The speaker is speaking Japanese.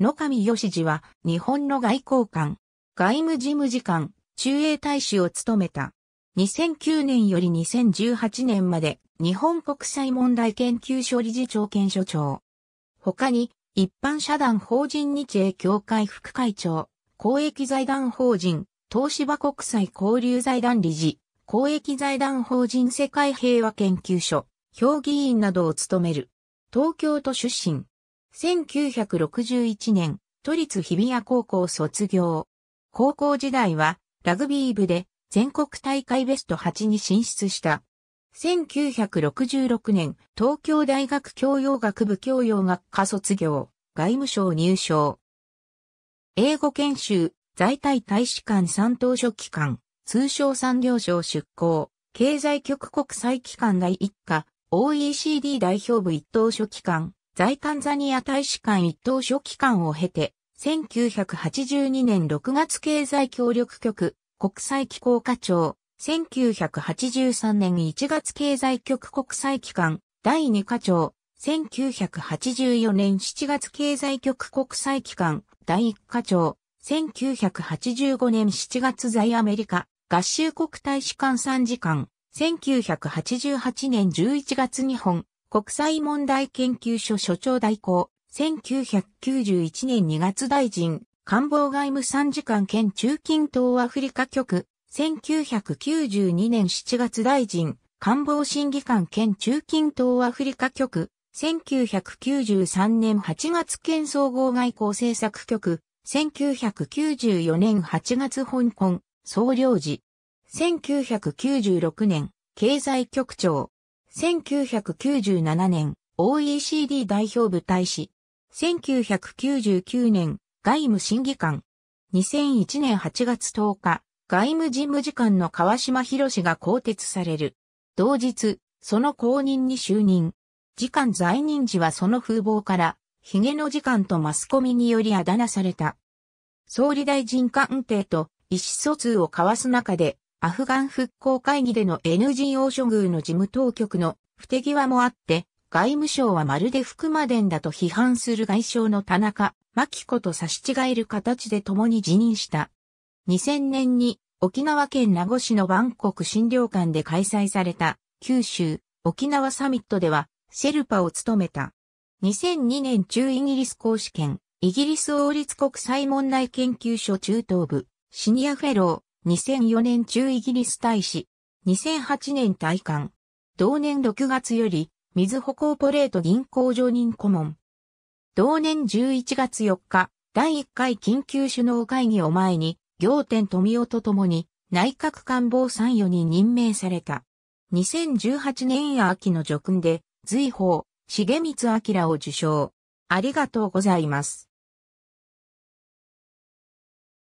野上義次は日本の外交官、外務事務次官、中英大使を務めた。2009年より2018年まで日本国際問題研究所理事長兼所長。他に一般社団法人日英協会副会長、公益財団法人、東芝国際交流財団理事、公益財団法人世界平和研究所、評議員などを務める。東京都出身、1961年、都立日比谷高校卒業。高校時代はラグビー部で全国大会ベスト8に進出した。1966年、東京大学教養学部教養学科卒業、外務省入省。英語研修、在体大使館三等書記官、通称産業省出向、経済局国際機関第一課、OECD 代表部一等書記官、在タンザニア大使館一等書記官を経て、1982年6月経済協力局国際機構課長、1983年1月経済局国際機関第2課長、1984年7月経済局国際機関第1課長、1985年7月在アメリカ合衆国大使館参事官、1988年11月日本国際問題研究所所長代行、1991年2月大臣、官房外務参事官兼中近東アフリカ局、1992年7月大臣、官房審議官兼中近東アフリカ局、1993年8月県総合外交政策局、1994年8月香港、総領事。1996年、経済局長、1997年、OECD 代表部大使。1999年、外務審議官。2001年8月10日、外務事務次官の川島博士が更迭される。同日、その後任に就任。次官在任時はその風貌から、ヒゲの次官とマスコミによりあだ名された。総理大臣官邸と意思疎通を交わす中で、アフガン復興会議での NGO 処遇の事務当局の不手際もあって、外務省はまるで福で伝だと批判する外相の田中、牧子と差し違える形で共に辞任した。2000年に沖縄県名護市の万国診療館で開催された九州沖縄サミットではシェルパを務めた。2002年中イギリス公試験、イギリス王立国際問題研究所中等部、シニアフェロー、2004年中イギリス大使、2008年大官。同年6月より、水穂コーポレート銀行常任顧問。同年11月4日、第1回緊急首脳会議を前に、行天富夫と共に、内閣官房参与に任命された。2018年秋の叙勲で、随法、重光明を受賞。ありがとうございます。